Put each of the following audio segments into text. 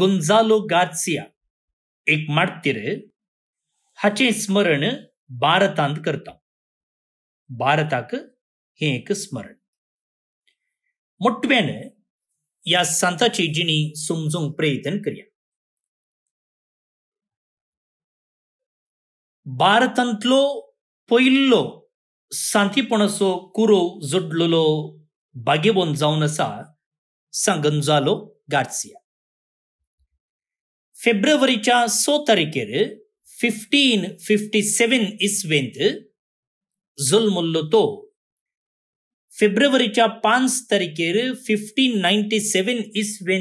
ಗುಂಜಾಲೋ ಸುಂಜಾಲೋ ಏಕ್ ಮಾರ್ತಿರ ಹೇ ಸ್ಮರಣ ಭಾರತ ಭಾರತ ಹೇ ಸ್ಮರಣ ಪ್ರಯತ್ನ ಭಾರತ ಪೈಲ ಸಪ ಕೂರ ಜೊಡ್ ಭಾಗಬೋದ ಜನ ಜೌನಸಾ सगनजालो गाट्सिया फेब्रुवारीच्या सो तारेखेर फिफ्टीन फिफ्टी वेंद। इस्वे जलम तो फेब्रुवारीच्या पाच तारिखेर नाईन्टी सेव्हन इस्वे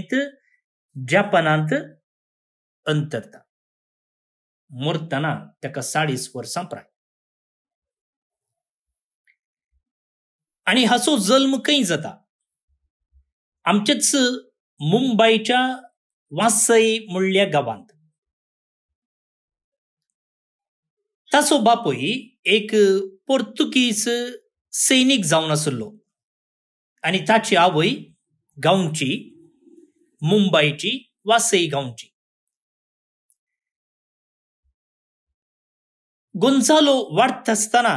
जापनांत अंतरता मरतना त्या साडीस वर्षांप्र आणि अनि हसो जल्म कहीं जाता आमचेच मुंबईच्या वासई म्हणल्या गावांत ताचो बापूय एक पोर्तुगीज सैनीक जावन आसलो आनी ताची आवय गांवची मुंबईची वासई गांवची गोंजालो वाडटा आसतना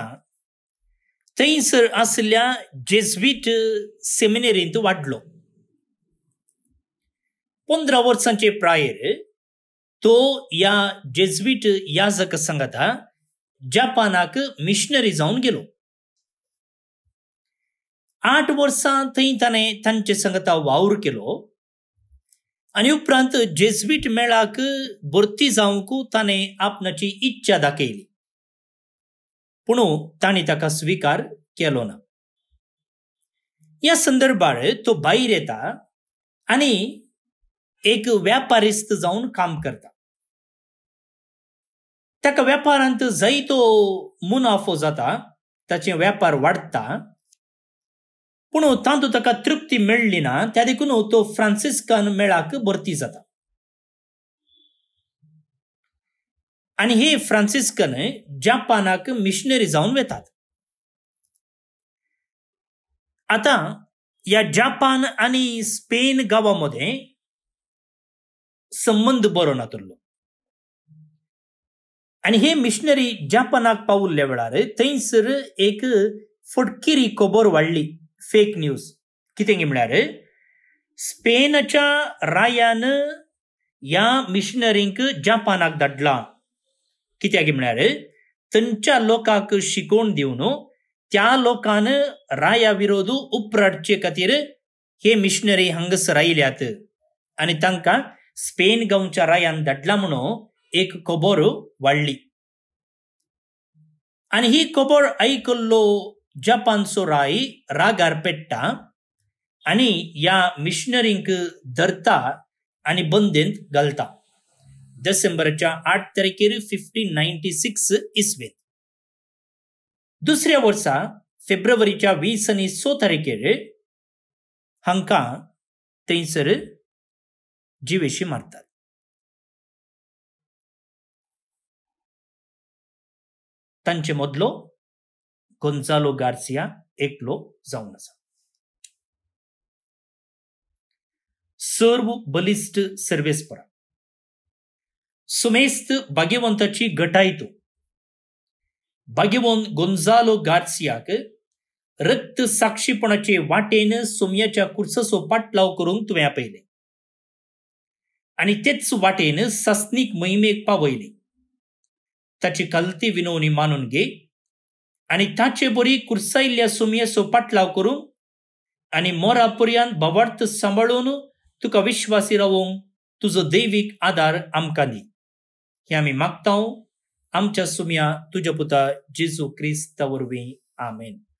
थंयसर आसल्या जेजवीट सेमिनेरींत वाडलो पंधरा वर्सांचे प्रायर तो या जेजवीट याजक संगता जपानाक मिशनरी जाऊन गेलो आठ वर्सां थंय ताणें तांचे संगता वावर केलो आनी उपरांत जेजवीट मेळाक भरती जावंक ताणें आपणाची इच्छा दाखयली पूण ताणें ताका स्विकार केलो ना या संदर्भात तो भायर येता आनी एक व्यापारिस्त जाऊन काम करता त्या व्यापारांत तो मुनाफो जाता ताचे व्यापार वाढता पूण तातूंत ताका तृप्ती मेळ्ळी ना त्या देखून तो फ्रान्सिस्कन मेळाक भरती जाता आणि हे फ्रांसिस्कन जापानाक मिशनरी जाऊन वेतात आता या जपान आणि स्पेन गावामध्ये संबंध बरो तुरलो आणि हे मिशनरी जपानाक पावुल्ल्या वेळार थंयसर एक फुटकिरी खबर वाडली फेक न्यूज कितें गे म्हळ्यार स्पेनच्या रायान ह्या मिशनरींक जापानाक धाडला कित्याक म्हळ्यार थंयच्या लोकांक शिकवण दिवन त्या लोकान राया विरोध उपराडचे खातीर हे मिशनरी हांगसर आयल्यात आणि तांकां स्पेन ಸ್ಪೇನ್ ಗೌಂಚರಾಯನ್ दडला म्हणून एक कबोर वाढली आणि ही कबोर ऐकल्लो जपानचो राय रागार पेट्टा आणि या मिशनरींक धरता आणि बंदीत घालता डिसेंबरच्या आठ तारखेर फिफ्टीन नायन्टी सिक्स इसवेत दुसऱ्या वर्सा फेब्रुवारीच्या वीस आनी स तारखेर हांकां थंयसर जीवेशी मारतात मधलो गोंजालो गार्सिया एकलो जाऊन आसा सर्व बलिस्ट सर्वेस्परा सुमेस्त भाग्यवंताची गटायतो भाग्यवंत गोंजालो गार्सियाक रक्त साक्षीपणाचे वाटेन सोम्याच्या कुर्ससो पाटलाव करून तुम्ही पहिले आणि तेच वाटेन सस्निक महिमेक पावयले ताची कलती विनवणी मानून घे आणि ताचे बरी कुर्सायिल्ल्या सुमयेचो पाटलाव करू आणि मोरा पर्यंत भवार्थ सांबाळून तुका विश्वासी रावूंक तुजो दैवीक आदार आमकां दी हे आम्ही मागताव आमच्या सुमया तुज्या पुता जेजू क्रिस्त वरवीं आमेन